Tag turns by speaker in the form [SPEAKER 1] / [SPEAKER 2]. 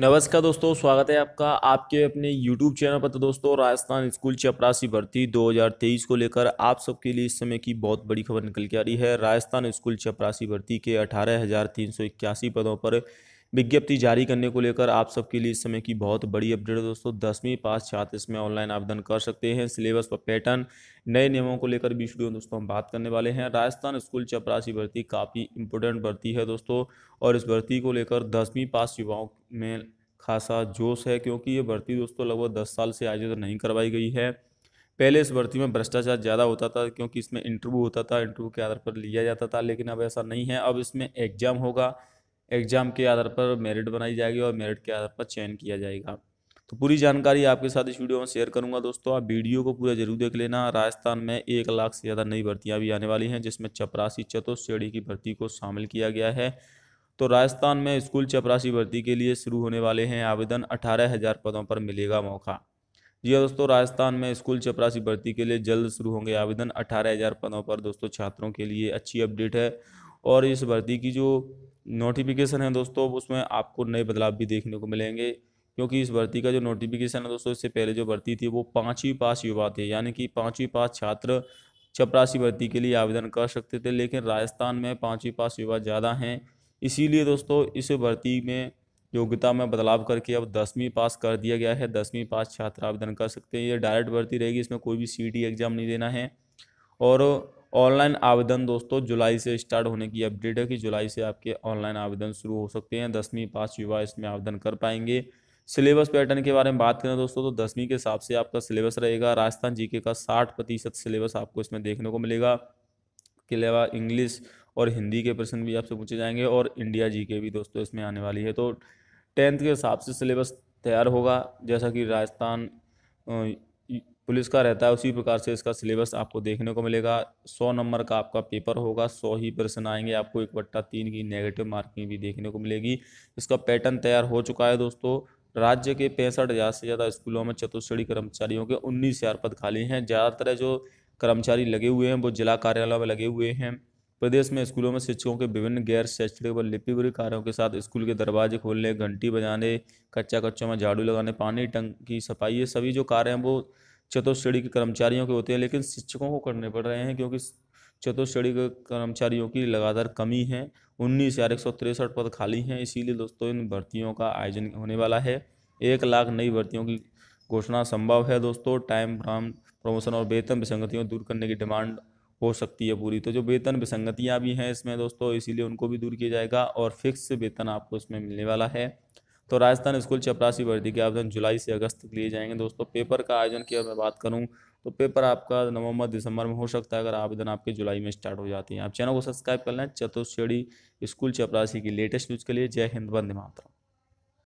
[SPEAKER 1] नमस्कार दोस्तों स्वागत है आपका आपके अपने YouTube चैनल पर तो दोस्तों राजस्थान स्कूल चपरासी भर्ती 2023 को लेकर आप सबके लिए इस समय की बहुत बड़ी खबर निकल के आ रही है राजस्थान स्कूल चपरासी भर्ती के अठारह पदों पर विज्ञप्ति जारी करने को लेकर आप सबके लिए इस समय की बहुत बड़ी अपडेट है दोस्तों दसवीं पास छात्र इसमें ऑनलाइन आवेदन कर सकते हैं सिलेबस पर पैटर्न नए नियमों को लेकर भी स्टूडियो दोस्तों हम बात करने वाले हैं राजस्थान स्कूल चपरासी भर्ती काफ़ी इंपोर्टेंट भर्ती है दोस्तों और इस भर्ती को लेकर दसवीं पास युवाओं में खासा जोश है क्योंकि ये भर्ती दोस्तों लगभग दस साल से आयोजित नहीं करवाई गई है पहले इस भर्ती में भ्रष्टाचार ज़्यादा होता था क्योंकि इसमें इंटरव्यू होता था इंटरव्यू के आधार पर लिया जाता था लेकिन अब ऐसा नहीं है अब इसमें एग्जाम होगा एग्ज़ाम के आधार पर मेरिट बनाई जाएगी और मेरिट के आधार पर चयन किया जाएगा तो पूरी जानकारी आपके साथ इस वीडियो में शेयर करूंगा दोस्तों आप वीडियो को पूरा जरूर देख लेना राजस्थान में एक लाख से ज़्यादा नई भर्तियाँ भी आने वाली हैं जिसमें चपरासी चतुर्थ श्रेणी की भर्ती को शामिल किया गया है तो राजस्थान में स्कूल चपरासी भर्ती के लिए शुरू होने वाले हैं आवेदन अठारह हज़ार पदों पर मिलेगा मौका जी हाँ दोस्तों राजस्थान में स्कूल चपरासी भर्ती के लिए जल्द शुरू होंगे आवेदन अठारह हज़ार पदों पर दोस्तों छात्रों के लिए अच्छी अपडेट है और इस भर्ती की जो नोटिफिकेशन है दोस्तों उसमें आपको नए बदलाव भी देखने को मिलेंगे क्योंकि इस भर्ती का जो नोटिफिकेशन है दोस्तों इससे पहले जो भर्ती थी वो पाँचवीं पास युवा थे यानी कि पाँचवीं पास छात्र चपरासी भर्ती के लिए आवेदन कर सकते थे लेकिन राजस्थान में पाँचवीं पास युवा ज़्यादा हैं इसीलिए दोस्तों इस भर्ती में योग्यता में बदलाव करके अब दसवीं पास कर दिया गया है दसवीं पास छात्र आवेदन कर सकते हैं ये डायरेक्ट भर्ती रहेगी इसमें कोई भी सी एग्ज़ाम नहीं देना है और ऑनलाइन आवेदन दोस्तों जुलाई से स्टार्ट होने की अपडेट है कि जुलाई से आपके ऑनलाइन आवेदन शुरू हो सकते हैं दसवीं पास युवा इसमें आवेदन कर पाएंगे सिलेबस पैटर्न के बारे में बात करें दोस्तों तो दसवीं के हिसाब से आपका सिलेबस रहेगा राजस्थान जीके का साठ प्रतिशत सिलेबस आपको इसमें देखने को मिलेगा के अलावा इंग्लिश और हिंदी के प्रश्न भी आपसे पूछे जाएंगे और इंडिया जी के भी दोस्तों इसमें आने वाली है तो टेंथ के हिसाब से सिलेबस तैयार होगा जैसा कि राजस्थान पुलिस का रहता है उसी प्रकार से इसका सिलेबस आपको देखने को मिलेगा सौ नंबर का आपका पेपर होगा सौ ही प्रश्न आएंगे आपको एक बट्टा तीन की नेगेटिव मार्किंग भी देखने को मिलेगी इसका पैटर्न तैयार हो चुका है दोस्तों राज्य के पैंसठ हज़ार से ज़्यादा स्कूलों में चतुश्रेणी कर्मचारियों के उन्नीस हज़ार पद खाली हैं ज़्यादातर जो कर्मचारी लगे हुए हैं वो जिला कार्यालयों में लगे हुए हैं प्रदेश में स्कूलों में शिक्षकों के विभिन्न गैर शैक्षणिक व लिपिवरी कार्यों के साथ स्कूल के दरवाजे खोलने घंटी बजाने कच्चा कच्चों में झाड़ू लगाने पानी टंकी सफाई ये सभी जो कार्य हैं वो चतुर्थ श्रेणी के कर्मचारियों के होते हैं लेकिन शिक्षकों को करने पड़ रहे हैं क्योंकि चतुर्थ श्रेणी के कर्मचारियों की लगातार कमी है उन्नीस हज़ार एक सौ तिरसठ पद खाली हैं इसीलिए दोस्तों इन भर्तियों का आयोजन होने वाला है एक लाख नई भर्तियों की घोषणा संभव है दोस्तों टाइम फ्राम प्रमोशन और वेतन विसंगतियों दूर करने की डिमांड हो सकती है पूरी तो जो वेतन विसंगतियाँ भी हैं इसमें दोस्तों इसीलिए उनको भी दूर किया जाएगा और फिक्स वेतन आपको इसमें मिलने वाला है तो राजस्थान स्कूल चपरासी भर्ती के आवेदन जुलाई से अगस्त तक लिए जाएंगे दोस्तों पेपर का आयोजन की अगर मैं बात करूँ तो पेपर आपका नवंबर दिसंबर में हो सकता है अगर आवेदन आपके जुलाई में स्टार्ट हो जाती है आप चैनल को सब्सक्राइब कर लें चतुश्रेणी स्कूल चपरासी की लेटेस्ट न्यूज़ के लिए जय हिंद बंद मातरम